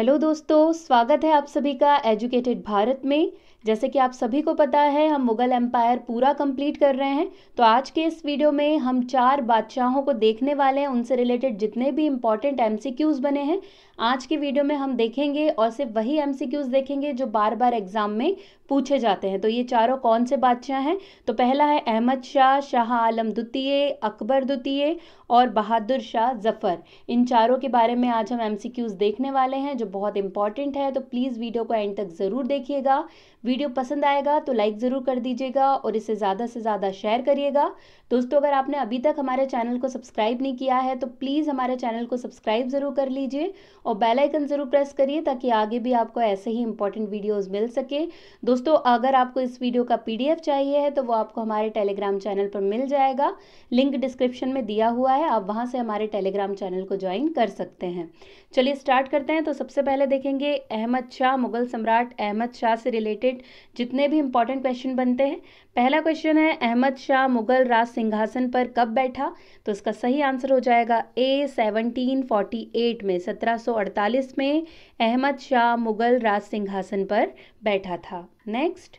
hello दोस्तों स्वागत है आप सभी का एजुकेटेड भारत में जैसे कि आप सभी को पता है हम मुगल एम्पायर पूरा कंप्लीट कर रहे हैं तो आज के इस वीडियो में हम चार बादशाहों को देखने वाले हैं उनसे रिलेटेड जितने भी इम्पॉर्टेंट एमसीक्यूज़ बने हैं आज की वीडियो में हम देखेंगे और सिर्फ वही एम देखेंगे जो बार बार एग्जाम में पूछे जाते हैं तो ये चारों कौन से बादशाह हैं तो पहला है अहमद शाह शाह आलम द्वितीय अकबर द्वितीय और बहादुर शाह जफर इन चारों के बारे में आज हम एम देखने वाले हैं जो बहुत इंपॉर्टेंट है तो प्लीज़ वीडियो को एंड तक ज़रूर देखिएगा वीडियो पसंद आएगा तो लाइक ज़रूर कर दीजिएगा और इसे ज़्यादा से ज़्यादा शेयर करिएगा दोस्तों अगर आपने अभी तक हमारे चैनल को सब्सक्राइब नहीं किया है तो प्लीज़ हमारे चैनल को सब्सक्राइब ज़रूर कर लीजिए और बेल आइकन ज़रूर प्रेस करिए ताकि आगे भी आपको ऐसे ही इंपॉर्टेंट वीडियोस मिल सके दोस्तों अगर आपको इस वीडियो का पीडीएफ चाहिए है तो वो आपको हमारे टेलीग्राम चैनल पर मिल जाएगा लिंक डिस्क्रिप्शन में दिया हुआ है आप वहाँ से हमारे टेलीग्राम चैनल को ज्वाइन कर सकते हैं चलिए स्टार्ट करते हैं तो सबसे पहले देखेंगे अहमद शाह मुगल सम्राट अहमद शाह से रिलेटेड जितने भी इंपॉर्टेंट क्वेश्चन बनते हैं पहला क्वेश्चन है अहमद शाह मुगल राज सिंहासन पर कब बैठा तो इसका सही आंसर हो जाएगा ए 1748 में 1748 में अहमद शाह मुगल राज सिंहासन पर बैठा था नेक्स्ट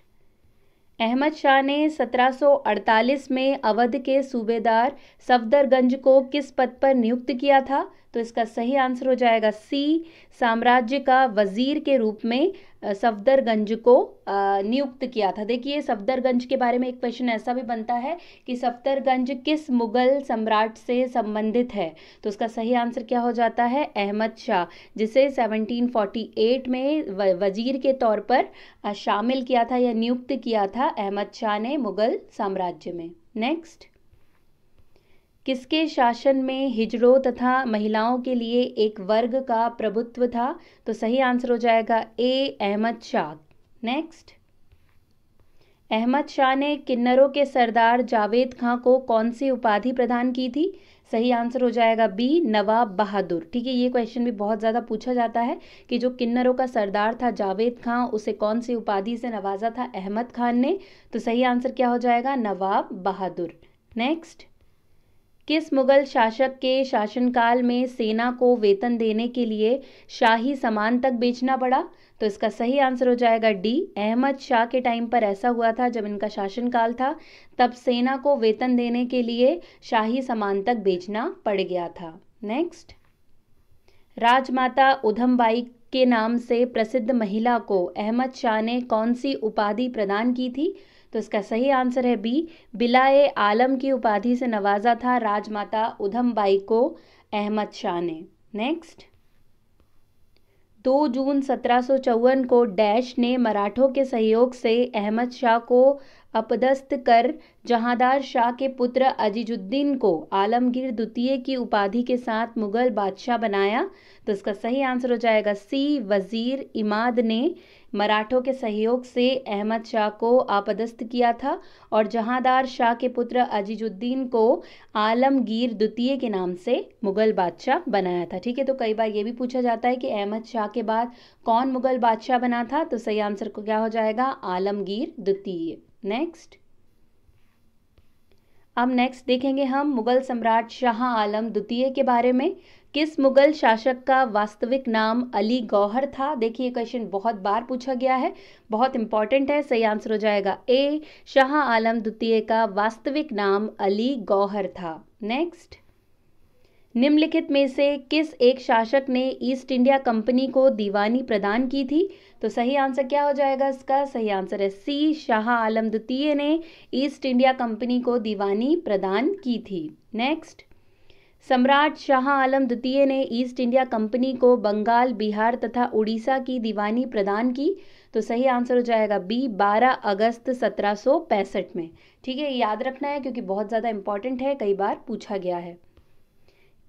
अहमद शाह ने 1748 में अवध के सूबेदार सफदरगंज को किस पद पर नियुक्त किया था तो इसका सही आंसर हो जाएगा सी साम्राज्य का वजीर के रूप में सफदरगंज को नियुक्त किया था देखिए सफदरगंज के बारे में एक क्वेश्चन ऐसा भी बनता है कि सफदरगंज किस मुगल सम्राट से संबंधित है तो उसका सही आंसर क्या हो जाता है अहमद शाह जिसे 1748 में वजीर के तौर पर शामिल किया था या नियुक्त किया था अहमद शाह ने मुगल साम्राज्य में नेक्स्ट किसके शासन में हिजड़ों तथा महिलाओं के लिए एक वर्ग का प्रभुत्व था तो सही आंसर हो जाएगा ए अहमद शाह नेक्स्ट अहमद शाह ने किन्नरों के सरदार जावेद खां को कौन सी उपाधि प्रदान की थी सही आंसर हो जाएगा बी नवाब बहादुर ठीक है ये क्वेश्चन भी बहुत ज़्यादा पूछा जाता है कि जो किन्नरों का सरदार था जावेद खां उसे कौन सी उपाधि से नवाजा था अहमद खान ने तो सही आंसर क्या हो जाएगा नवाब बहादुर नेक्स्ट किस मुगल शासक के शासनकाल में सेना को वेतन देने के लिए शाही सामान तक बेचना पड़ा तो इसका सही आंसर हो जाएगा डी अहमद शाह के टाइम पर ऐसा हुआ था जब इनका शासनकाल था तब सेना को वेतन देने के लिए शाही सामान तक बेचना पड़ गया था नेक्स्ट राजमाता उधमबाई के नाम से प्रसिद्ध महिला को अहमद शाह ने कौन सी उपाधि प्रदान की थी तो इसका सही आंसर है बी बिलाए आलम की उपाधि से नवाजा था राजमाता उधम बाई को अहमद शाह ने नेक्स्ट दो जून सत्रह को डैश ने मराठों के सहयोग से अहमद शाह को अपदस्थ कर जहांदार शाह के पुत्र अजीजुद्दीन को आलमगीर द्वितीय की उपाधि के साथ मुगल बादशाह बनाया तो इसका सही आंसर हो जाएगा सी वज़ीर इमाद ने मराठों के सहयोग से अहमद शाह को आपदस्थ किया था और जहांदार शाह के पुत्र अजीजुद्दीन को आलमगीर द्वितीय के नाम से मुगल बादशाह बनाया था ठीक है तो कई बार ये भी पूछा जाता है कि अहमद शाह के बाद कौन मुगल बादशाह बना था तो सही आंसर को क्या हो जाएगा आलमगीर द्वितीय नेक्स्ट अब नेक्स्ट देखेंगे हम मुगल सम्राट शाह आलम द्वितीय के बारे में किस मुगल शासक का वास्तविक नाम अली गौहर था देखिए क्वेश्चन बहुत बार पूछा गया है बहुत इंपॉर्टेंट है सही आंसर हो जाएगा ए शाह आलम द्वितीय का वास्तविक नाम अली गौहर था नेक्स्ट निम्नलिखित में से किस एक शासक ने ईस्ट इंडिया कंपनी को दीवानी प्रदान की थी तो सही आंसर क्या हो जाएगा इसका सही आंसर है सी शाह आलम द्वितीय ने ईस्ट इंडिया कंपनी को दीवानी प्रदान की थी नेक्स्ट सम्राट शाह आलम द्वितीय ने ईस्ट इंडिया कंपनी को बंगाल बिहार तथा उड़ीसा की दीवानी प्रदान की तो सही आंसर हो जाएगा बी 12 अगस्त 1765 में ठीक है याद रखना है क्योंकि बहुत ज़्यादा इंपॉर्टेंट है कई बार पूछा गया है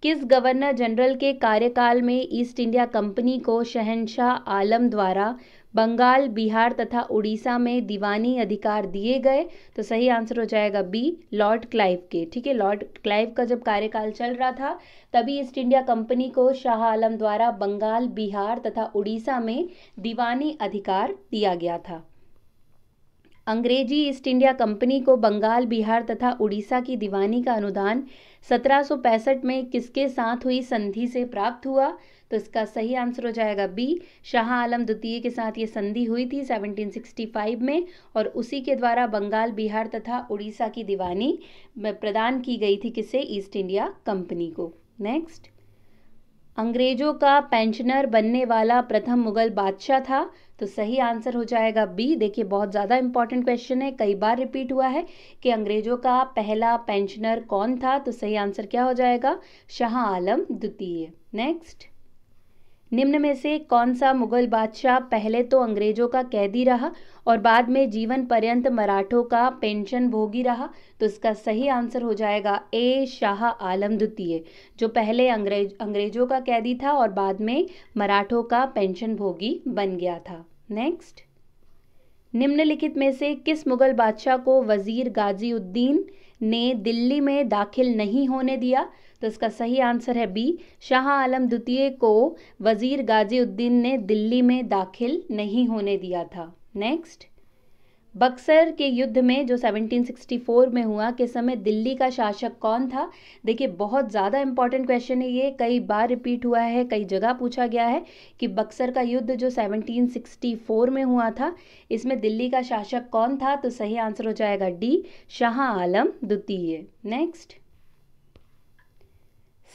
किस गवर्नर जनरल के कार्यकाल में ईस्ट इंडिया कंपनी को शहनशाह आलम द्वारा बंगाल बिहार तथा उड़ीसा में दीवानी अधिकार दिए गए तो सही आंसर हो जाएगा बी लॉर्ड क्लाइव के ठीक है लॉर्ड क्लाइव का जब कार्यकाल चल रहा था तभी ईस्ट इंडिया कंपनी को शाह आलम द्वारा बंगाल बिहार तथा उड़ीसा में दीवानी अधिकार दिया गया था अंग्रेजी ईस्ट इंडिया कंपनी को बंगाल बिहार तथा उड़ीसा की दीवानी का अनुदान सत्रह में किसके साथ हुई संधि से प्राप्त हुआ तो इसका सही आंसर हो जाएगा बी शाह आलम द्वितीय के साथ ये संधि हुई थी 1765 में और उसी के द्वारा बंगाल बिहार तथा उड़ीसा की दीवानी प्रदान की गई थी किसे ईस्ट इंडिया कंपनी को नेक्स्ट अंग्रेजों का पेंशनर बनने वाला प्रथम मुगल बादशाह था तो सही आंसर हो जाएगा बी देखिए बहुत ज़्यादा इंपॉर्टेंट क्वेश्चन है कई बार रिपीट हुआ है कि अंग्रेजों का पहला पेंशनर कौन था तो सही आंसर क्या हो जाएगा शाह आलम द्वितीय नेक्स्ट निम्न में से कौन सा मुगल बादशाह पहले तो अंग्रेजों का कैदी रहा और बाद में जीवन पर्यंत मराठों का पेंशन भोगी रहा तो इसका सही आंसर हो जाएगा ए शाह आलम द्वितीय जो पहले अंग्रेज अंग्रेजों का कैदी था और बाद में मराठों का पेंशन भोगी बन गया था नेक्स्ट निम्नलिखित में से किस मुगल बादशाह को वजीर गाजीउद्दीन ने दिल्ली में दाखिल नहीं होने दिया तो इसका सही आंसर है बी शाह आलम द्वितीय को वजीर गाजीउद्दीन ने दिल्ली में दाखिल नहीं होने दिया था नेक्स्ट बक्सर के युद्ध में जो 1764 में हुआ के समय दिल्ली का शासक कौन था देखिए बहुत ज़्यादा इंपॉर्टेंट क्वेश्चन है ये कई बार रिपीट हुआ है कई जगह पूछा गया है कि बक्सर का युद्ध जो 1764 में हुआ था इसमें दिल्ली का शासक कौन था तो सही आंसर हो जाएगा डी शाह आलम द्वितीय नेक्स्ट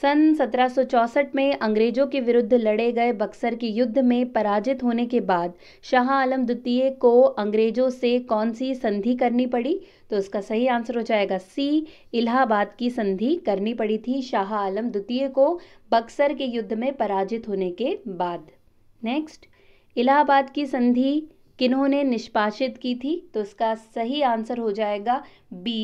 सन 1764 में अंग्रेजों के विरुद्ध लड़े गए बक्सर के युद्ध में पराजित होने के बाद शाह आलम द्वितीय को अंग्रेजों से कौन सी संधि करनी पड़ी तो उसका सही आंसर हो जाएगा सी इलाहाबाद की संधि करनी पड़ी थी शाह आलम द्वितीय को बक्सर के युद्ध में पराजित होने के बाद नेक्स्ट इलाहाबाद की संधि किन्होंने निष्पाशित की थी तो उसका सही आंसर हो जाएगा बी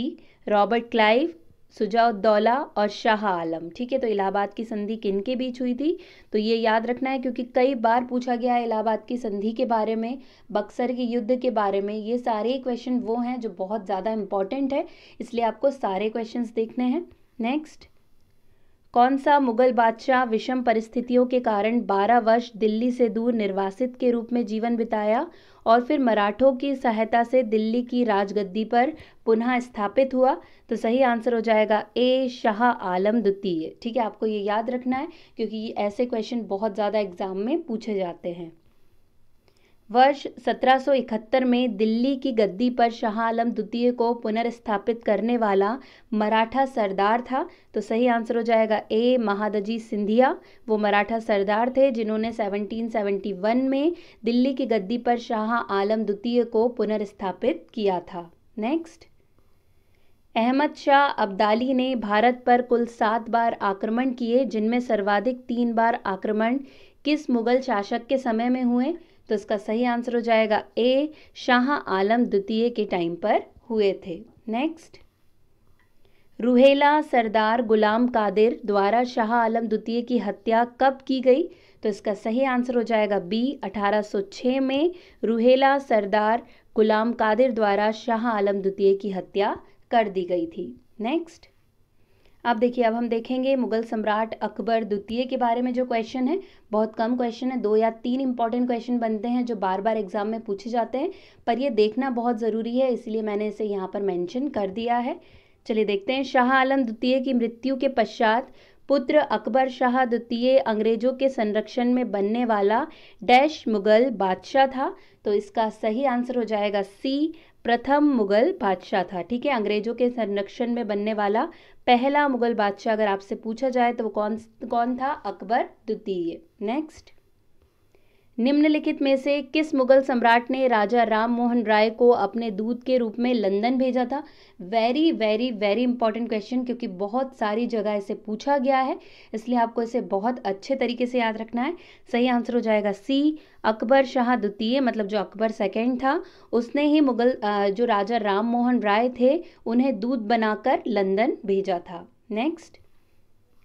रॉबर्ट क्लाइव सुजाउद्दौला और शाह आलम ठीक है तो इलाहाबाद की संधि किन के बीच हुई थी तो ये याद रखना है क्योंकि कई बार पूछा गया है इलाहाबाद की संधि के बारे में बक्सर के युद्ध के बारे में ये सारे क्वेश्चन वो हैं जो बहुत ज़्यादा इम्पॉर्टेंट है इसलिए आपको सारे क्वेश्चन देखने हैं नेक्स्ट कौन सा मुगल बादशाह विषम परिस्थितियों के कारण 12 वर्ष दिल्ली से दूर निर्वासित के रूप में जीवन बिताया और फिर मराठों की सहायता से दिल्ली की राजगद्दी पर पुनः स्थापित हुआ तो सही आंसर हो जाएगा ए शाह आलम द्वितीय ठीक है आपको ये याद रखना है क्योंकि ऐसे क्वेश्चन बहुत ज़्यादा एग्जाम में पूछे जाते हैं वर्ष 1771 में दिल्ली की गद्दी पर शाह आलम द्वितीय को पुनर्स्थापित करने वाला मराठा सरदार था तो सही आंसर हो जाएगा ए महादजी सिंधिया वो मराठा सरदार थे जिन्होंने 1771 में दिल्ली की गद्दी पर शाह आलम द्वितीय को पुनर्स्थापित किया था नेक्स्ट अहमद शाह अब्दाली ने भारत पर कुल सात बार आक्रमण किए जिनमें सर्वाधिक तीन बार आक्रमण किस मुगल शासक के समय में हुए तो इसका सही आंसर हो जाएगा ए शाह आलम द्वितीय के टाइम पर हुए थे नेक्स्ट रूहेला सरदार गुलाम कादिर द्वारा शाह आलम द्वितीय की हत्या कब की गई तो इसका सही आंसर हो जाएगा बी 1806 में रूहेला सरदार गुलाम कादिर द्वारा शाह आलम द्वितीय की हत्या कर दी गई थी नेक्स्ट आप देखिए अब हम देखेंगे मुगल सम्राट अकबर द्वितीय के बारे में जो क्वेश्चन है बहुत कम क्वेश्चन है दो या तीन इंपॉर्टेंट क्वेश्चन बनते हैं जो बार बार एग्जाम में पूछे जाते हैं पर ये देखना बहुत ज़रूरी है इसलिए मैंने इसे यहाँ पर मैंशन कर दिया है चलिए देखते हैं शाह आलम द्वितीय की मृत्यु के पश्चात पुत्र अकबर शाह द्वितीय अंग्रेजों के संरक्षण में बनने वाला डैश मुगल बादशाह था तो इसका सही आंसर हो जाएगा सी प्रथम मुगल बादशाह था ठीक है अंग्रेजों के संरक्षण में बनने वाला पहला मुगल बादशाह अगर आपसे पूछा जाए तो वो कौन कौन था अकबर द्वितीय नेक्स्ट निम्नलिखित में से किस मुगल सम्राट ने राजा राम मोहन राय को अपने दूध के रूप में लंदन भेजा था very very very important question क्योंकि बहुत सारी जगह इसे पूछा गया है इसलिए आपको इसे बहुत अच्छे तरीके से याद रखना है सही आंसर हो जाएगा सी अकबर शाह द्वितीय मतलब जो अकबर सेकेंड था उसने ही मुगल जो राजा राम मोहन राय थे उन्हें दूध बनाकर लंदन भेजा था नेक्स्ट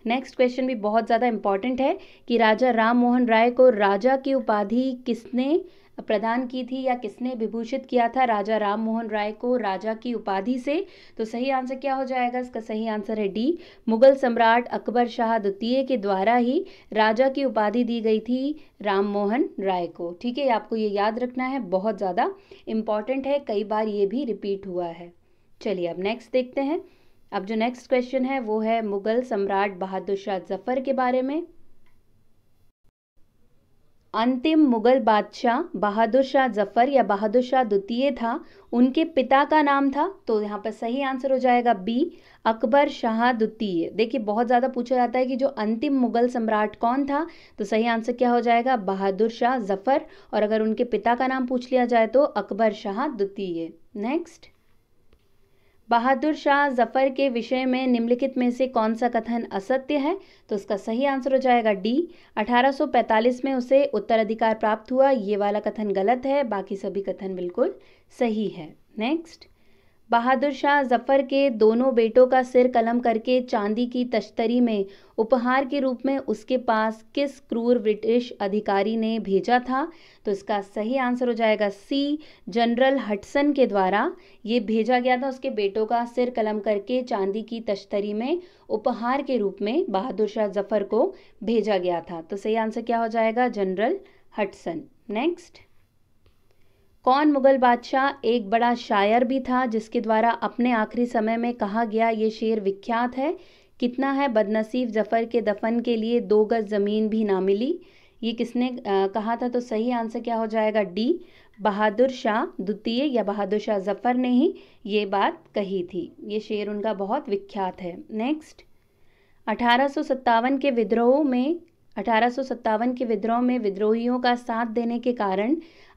नेक्स्ट क्वेश्चन भी बहुत ज़्यादा इम्पॉर्टेंट है कि राजा राम मोहन राय को राजा की उपाधि किसने प्रदान की थी या किसने विभूषित किया था राजा राम मोहन राय को राजा की उपाधि से तो सही आंसर क्या हो जाएगा इसका सही आंसर है डी मुगल सम्राट अकबर शाह द्वितीय के द्वारा ही राजा की उपाधि दी गई थी राम मोहन राय को ठीक है आपको ये याद रखना है बहुत ज़्यादा इम्पॉर्टेंट है कई बार ये भी रिपीट हुआ है चलिए अब नेक्स्ट देखते हैं अब जो नेक्स्ट क्वेश्चन है वो है मुगल सम्राट बहादुर शाह जफर के बारे में अंतिम मुगल बादशाह बहादुर शाह जफर या बहादुर शाह द्वितीय था उनके पिता का नाम था तो यहाँ पर सही आंसर हो जाएगा बी अकबर शाह द्वितीय देखिए बहुत ज़्यादा पूछा जाता है कि जो अंतिम मुगल सम्राट कौन था तो सही आंसर क्या हो जाएगा बहादुर शाह जफर और अगर उनके पिता का नाम पूछ लिया जाए तो अकबर शाह द्वितीय नेक्स्ट बहादुर शाह जफर के विषय में निम्नलिखित में से कौन सा कथन असत्य है तो उसका सही आंसर हो जाएगा डी 1845 में उसे उत्तराधिकार प्राप्त हुआ ये वाला कथन गलत है बाकी सभी कथन बिल्कुल सही है नेक्स्ट बहादुर शाह जफर के दोनों बेटों का सिर कलम करके चांदी की तश्तरी में उपहार के रूप में उसके पास किस क्रूर ब्रिटिश अधिकारी ने भेजा था तो इसका सही आंसर हो जाएगा सी जनरल हटसन के द्वारा ये भेजा गया था उसके बेटों का सिर कलम करके चांदी की तश्तरी में उपहार के रूप में बहादुर शाह जफर को भेजा गया था तो सही आंसर क्या हो जाएगा जनरल हटसन नेक्स्ट कौन मुगल बादशाह एक बड़ा शायर भी था जिसके द्वारा अपने आखिरी समय में कहा गया ये शेर विख्यात है कितना है बदनसीब जफ़र के दफन के लिए दो गज ज़मीन भी ना मिली ये किसने कहा था तो सही आंसर क्या हो जाएगा डी बहादुर शाह द्वितीय या बहादुर शाह जफ़र ने ही ये बात कही थी ये शेर उनका बहुत विख्यात है नेक्स्ट अठारह के विद्रोह में अठारह के विद्रोह में विद्रोहियों का साथ देने के कारण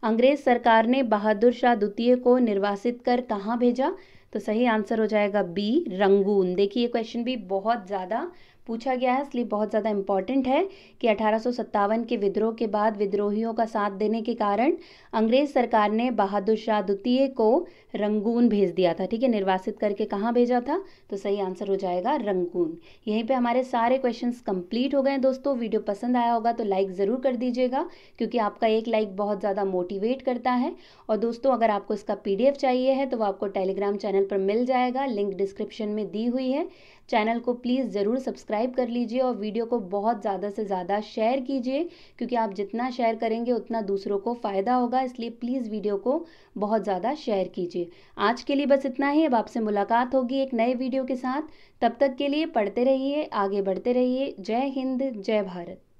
अंग्रेज सरकार ने बहादुर शाह द्वितीय को निर्वासित कर कहाँ भेजा तो सही आंसर हो जाएगा बी रंगून देखिए क्वेश्चन भी बहुत ज़्यादा पूछा गया है इसलिए बहुत ज़्यादा इम्पॉर्टेंट है कि अठारह के विद्रोह के बाद विद्रोहियों का साथ देने के कारण अंग्रेज़ सरकार ने बहादुर शाह द्वितीय को रंगून भेज दिया था ठीक है निर्वासित करके कहाँ भेजा था तो सही आंसर हो जाएगा रंगून यहीं पर हमारे सारे क्वेश्चन कंप्लीट हो गए दोस्तों वीडियो पसंद आया होगा तो लाइक ज़रूर कर दीजिएगा क्योंकि आपका एक लाइक बहुत ज़्यादा मोटिवेट करता है और दोस्तों अगर आपको इसका पी चाहिए है तो वो आपको टेलीग्राम चैनल पर मिल जाएगा लिंक डिस्क्रिप्शन में दी हुई है चैनल को प्लीज़ ज़रूर सब्सक्राइब सब्सक्राइब कर लीजिए और वीडियो को बहुत ज़्यादा से ज़्यादा शेयर कीजिए क्योंकि आप जितना शेयर करेंगे उतना दूसरों को फ़ायदा होगा इसलिए प्लीज़ वीडियो को बहुत ज़्यादा शेयर कीजिए आज के लिए बस इतना ही अब आपसे मुलाकात होगी एक नए वीडियो के साथ तब तक के लिए पढ़ते रहिए आगे बढ़ते रहिए जय हिंद जय भारत